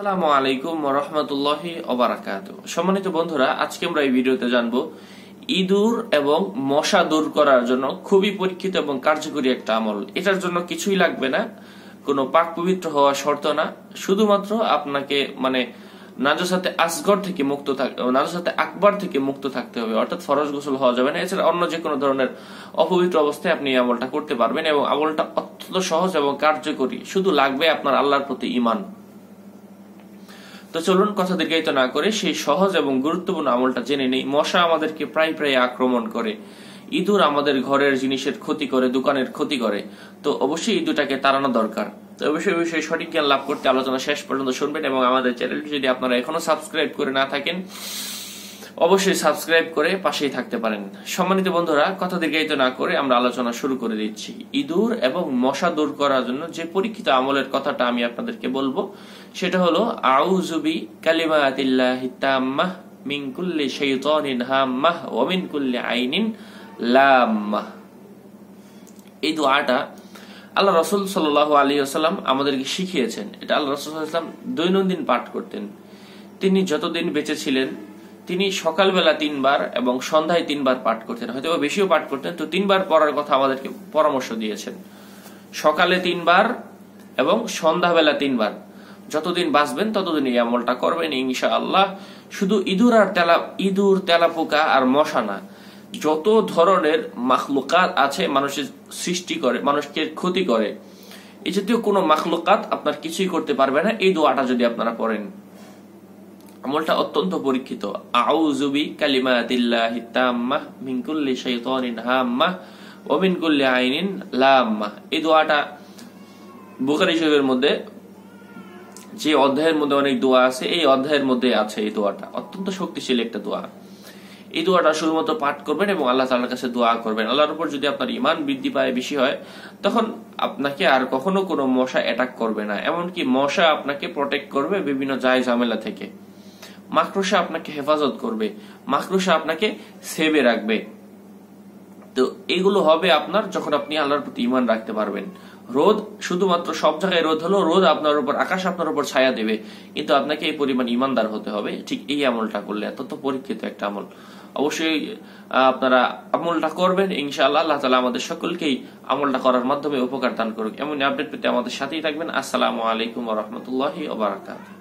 আসসালামু আলাইকুম সম্মানিত বন্ধুরা আজকে আমরা এই ভিডিওতে জানব ইঁদুর এবং মশা দূর করার জন্য খুবই পরীক্ষিত এবং কার্যকরী একটা আমল এটার জন্য কিছুই লাগবে না কোনো পাক পবিত্র হওয়া শর্ত না শুধুমাত্র আপনাকে মানে নাজসাতে আসগর থেকে মুক্ত নাজসাতে আকবর থেকে মুক্ত থাকতে হবে অর্থাৎ ফরজ গোসল হওয়া যাবে না এছাড়া অন্য যে কোনো ধরনের অপবিত্র অবস্থায় আপনি আমলটা করতে পারবেন এবং আমলটা অত্যন্ত সহজ এবং কার্যকরী শুধু লাগবে আপনার আল্লাহর প্রতি ইমান তো চলুন কথা দীর্ঘায়িত না করে সেই সহজ এবং গুরুত্বপূর্ণ আমলটা জেনে নেই মশা আমাদেরকে প্রায় প্রায় আক্রমণ করে ইঁদুর আমাদের ঘরের জিনিসের ক্ষতি করে দোকানের ক্ষতি করে তো অবশ্যই ইঁদুরটাকে তাড়ানো দরকার তো অবশ্যই বিষয়ে সঠিক জ্ঞান লাভ করতে আলোচনা শেষ পর্যন্ত শুনবেন এবং আমাদের চ্যানেলটি যদি আপনারা এখনো সাবস্ক্রাইব করে না থাকেন অবশ্যই সাবস্ক্রাইব করে পাশেই থাকতে পারেন সম্মানিত বন্ধুরা কথা দীর্ঘায়িত না করে আমরা আলোচনা শুরু করে দিচ্ছি ইঁদুর এবং মশা দূর করার জন্য যে পরীক্ষিত আমলের কথাটা আমি আপনাদেরকে বলবো সেটা হলো আউজুবি কালিমাতিল্লাহি তাম্মাহ মিনকুল্লি কুল্লি হাম্মাহ ওয়া আইনিন লাম্মাহ এই দোয়াটা আল্লাহ রসুল সাল আলী আসাল্লাম আমাদেরকে শিখিয়েছেন এটা আল্লাহ রসুল দৈনন্দিন পাঠ করতেন তিনি যতদিন বেঁচে ছিলেন তিনি সকালবেলা তিনবার এবং সন্ধ্যায় তিনবার পাঠ করতেন হয়তো বেশিও পাঠ করতেন তো তিনবার পড়ার কথা আমাদেরকে পরামর্শ দিয়েছেন সকালে তিনবার এবং সন্ধ্যাবেলা তিনবার যতদিন বাঁচবেন ততদিন এই আমলটা করবেন ইনশা আল্লাহ শুধু ইঁদুর আর তেলা ইঁদুর তেলাপোকা আর মশা না যত ধরনের মাখলুকাত আছে মানুষের সৃষ্টি করে মানুষকে ক্ষতি করে এই জাতীয় কোনো মাখলুকাত আপনার কিছুই করতে পারবে না এই দোয়াটা যদি আপনারা পড়েন আমলটা অত্যন্ত পরীক্ষিত আউজুবি তাম্মাহ শাইতানিন হাম্মাহ আইনিন লাম্মাহ এই দোয়াটা বুখারী শরীফের মধ্যে যে অধ্যায়ের মধ্যে অনেক দোয়া আছে এই অধ্যায়ের মধ্যে আছে এই দোয়াটা অত্যন্ত শক্তিশালী একটা দোয়া এই দোয়াটা শুধুমাত্র পাঠ করবেন এবং আল্লাহ তালার কাছে দোয়া করবেন আল্লাহর উপর যদি আপনার ইমান বৃদ্ধি পায় বেশি হয় তখন আপনাকে আর কখনো কোনো মশা অ্যাটাক করবে না এমনকি মশা আপনাকে প্রোটেক্ট করবে বিভিন্ন জায় ঝামেলা থেকে মাকড়সা আপনাকে হেফাজত করবে মাকড়সা আপনাকে সেবে রাখবে তো এগুলো হবে আপনার যখন আপনি আল্লাহর প্রতি ইমান রাখতে পারবেন রোদ শুধুমাত্র সব জায়গায় রোদ হলো রোদ আপনার উপর আকাশ আপনার উপর ছায়া দেবে কিন্তু আপনাকে এই পরিমাণ ইমানদার হতে হবে ঠিক এই আমলটা করলে এত পরীক্ষিত একটা আমল অবশ্যই আপনারা আমলটা করবেন ইনশাআল্লাহ আল্লাহ তালা আমাদের সকলকেই আমলটা করার মাধ্যমে উপকার দান করুক এমন আপডেট পেতে আমাদের সাথেই থাকবেন আসসালামু আলাইকুম রহমতুল্লাহ ওবরাকাতু